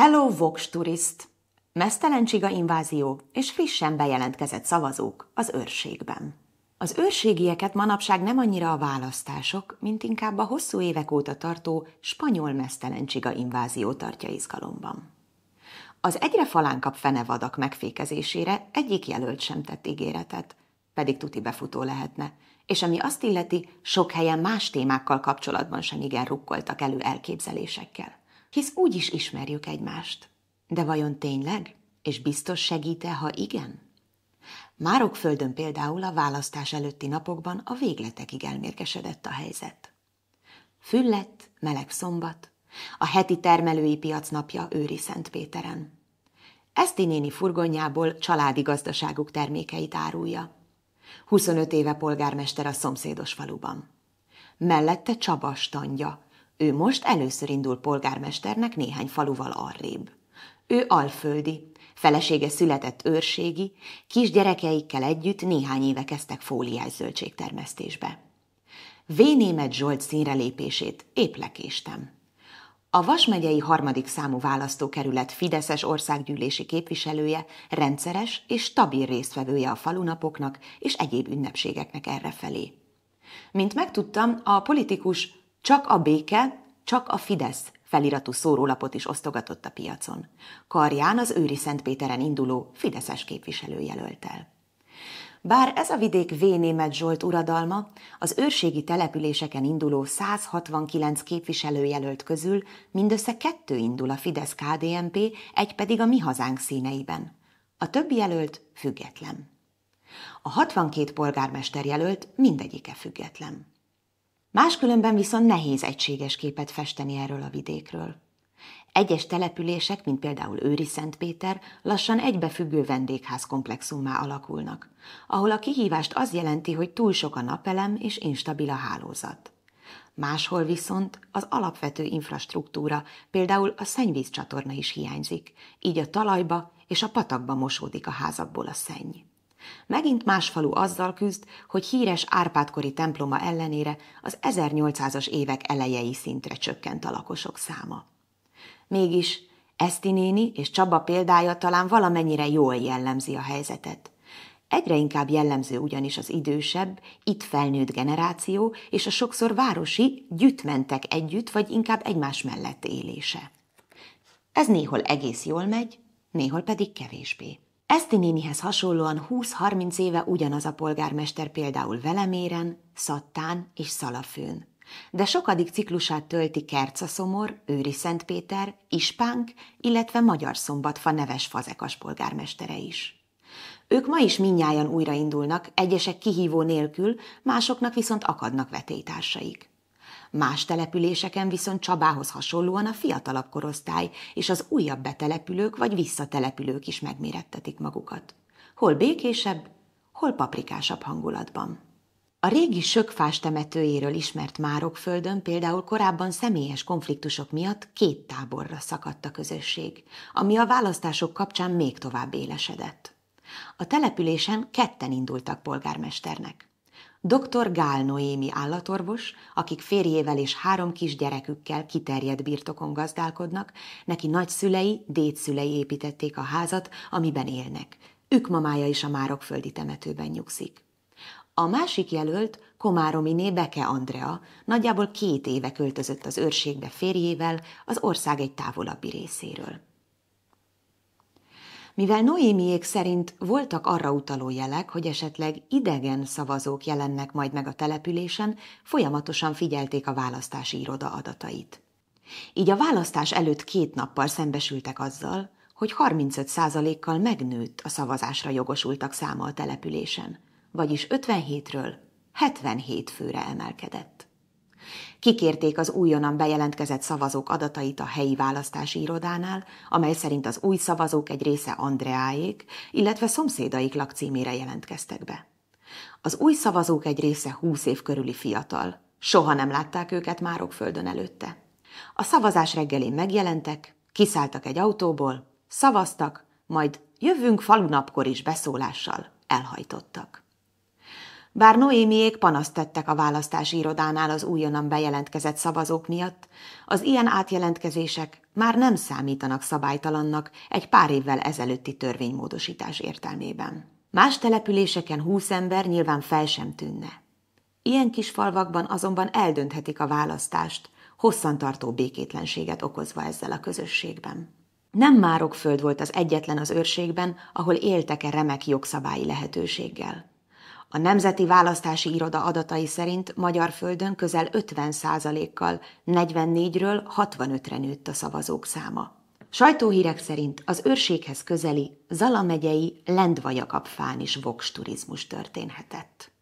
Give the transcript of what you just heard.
Hello Vox Tourist! Mesztelen csiga invázió és frissen bejelentkezett szavazók az őrségben. Az őrségieket manapság nem annyira a választások, mint inkább a hosszú évek óta tartó spanyol mesztelen csiga invázió tartja izgalomban. Az egyre falánkabb fenevadak megfékezésére egyik jelölt sem tett ígéretet, pedig tuti befutó lehetne, és ami azt illeti, sok helyen más témákkal kapcsolatban sem igen rukkoltak elő elképzelésekkel hisz úgy is ismerjük egymást. De vajon tényleg? És biztos segíte, ha igen? Márok földön például a választás előtti napokban a végletekig elmérkesedett a helyzet. Füllett, meleg szombat, a heti termelői piac napja Őri Szentpéteren. Eszti néni furgonjából családi gazdaságuk termékeit árulja. 25 éve polgármester a szomszédos faluban. Mellette Csaba standja, ő most először indul polgármesternek néhány faluval arrébb. Ő alföldi, felesége született őrségi, kisgyerekeikkel együtt néhány éve kezdtek fóliás zöldségtermesztésbe. Vénémet Zsolt színre lépését épp lekéstem. A Vasmegyei harmadik számú választókerület Fideszes országgyűlési képviselője rendszeres és stabil résztvevője a falunapoknak és egyéb ünnepségeknek errefelé. Mint megtudtam, a politikus csak a béke, csak a Fidesz feliratú szórólapot is osztogatott a piacon. Karján az Őri Szentpéteren induló Fideszes el. Bár ez a vidék Vénémet Zsolt uradalma, az őrségi településeken induló 169 képviselőjelölt közül mindössze kettő indul a fidesz KDMP, egy pedig a Mi Hazánk színeiben. A többi jelölt független. A 62 polgármester jelölt mindegyike független. Máskülönben viszont nehéz egységes képet festeni erről a vidékről. Egyes települések, mint például Őri Szentpéter, lassan egybefüggő vendégház komplexumá alakulnak, ahol a kihívást az jelenti, hogy túl sok a napelem és instabil a hálózat. Máshol viszont az alapvető infrastruktúra, például a szennyvízcsatorna is hiányzik, így a talajba és a patakba mosódik a házakból a szenny. Megint más falu azzal küzd, hogy híres Árpádkori temploma ellenére az 1800-as évek elejei szintre csökkent a lakosok száma. Mégis Eszti néni és Csaba példája talán valamennyire jól jellemzi a helyzetet. Egyre inkább jellemző ugyanis az idősebb, itt felnőtt generáció és a sokszor városi, gyütmentek együtt, vagy inkább egymás mellett élése. Ez néhol egész jól megy, néhol pedig kevésbé. Eszti nénihez hasonlóan 20-30 éve ugyanaz a polgármester például Veleméren, Szattán és Szalafőn. De sokadik ciklusát tölti Szomor, Őri Szentpéter, Ispánk, illetve Magyar Szombatfa neves fazekas polgármestere is. Ők ma is minnyáján újraindulnak, egyesek kihívó nélkül, másoknak viszont akadnak vetétársaik. Más településeken viszont Csabához hasonlóan a fiatalabb korosztály és az újabb betelepülők vagy visszatelepülők is megmérettetik magukat. Hol békésebb, hol paprikásabb hangulatban. A régi sökfás temetőjéről ismert Márokföldön például korábban személyes konfliktusok miatt két táborra szakadt a közösség, ami a választások kapcsán még tovább élesedett. A településen ketten indultak polgármesternek dr. Gál Noémi állatorvos, akik férjével és három kisgyerekükkel kiterjedt birtokon gazdálkodnak, neki nagyszülei, dédszülei építették a házat, amiben élnek. Ők mamája is a Márokföldi temetőben nyugszik. A másik jelölt Komárominé Beke Andrea nagyjából két éve költözött az őrségbe férjével az ország egy távolabbi részéről. Mivel Noémiék szerint voltak arra utaló jelek, hogy esetleg idegen szavazók jelennek majd meg a településen, folyamatosan figyelték a választási iroda adatait. Így a választás előtt két nappal szembesültek azzal, hogy 35%-kal megnőtt a szavazásra jogosultak száma a településen, vagyis 57-ről 77 főre emelkedett. Kikérték az újonnan bejelentkezett szavazók adatait a helyi választási irodánál, amely szerint az új szavazók egy része Andreáék, illetve szomszédaik lakcímére jelentkeztek be. Az új szavazók egy része 20 év körüli fiatal. Soha nem látták őket Márokföldön előtte. A szavazás reggelén megjelentek, kiszálltak egy autóból, szavaztak, majd jövünk falunapkor is beszólással elhajtottak. Bár Noémiék panaszt tettek a választási irodánál az újonnan bejelentkezett szavazók miatt, az ilyen átjelentkezések már nem számítanak szabálytalannak egy pár évvel ezelőtti törvénymódosítás értelmében. Más településeken húsz ember nyilván fel sem tűnne. Ilyen kis falvakban azonban eldönthetik a választást, hosszantartó békétlenséget okozva ezzel a közösségben. Nem föld volt az egyetlen az őrségben, ahol éltek-e remek jogszabályi lehetőséggel. A Nemzeti Választási Iroda adatai szerint magyar földön közel 50 kal 44-ről 65-re nőtt a szavazók száma. Sajtóhírek szerint az őrséghez közeli Zala megyei Lendvajakapfán is voks turizmus történhetett.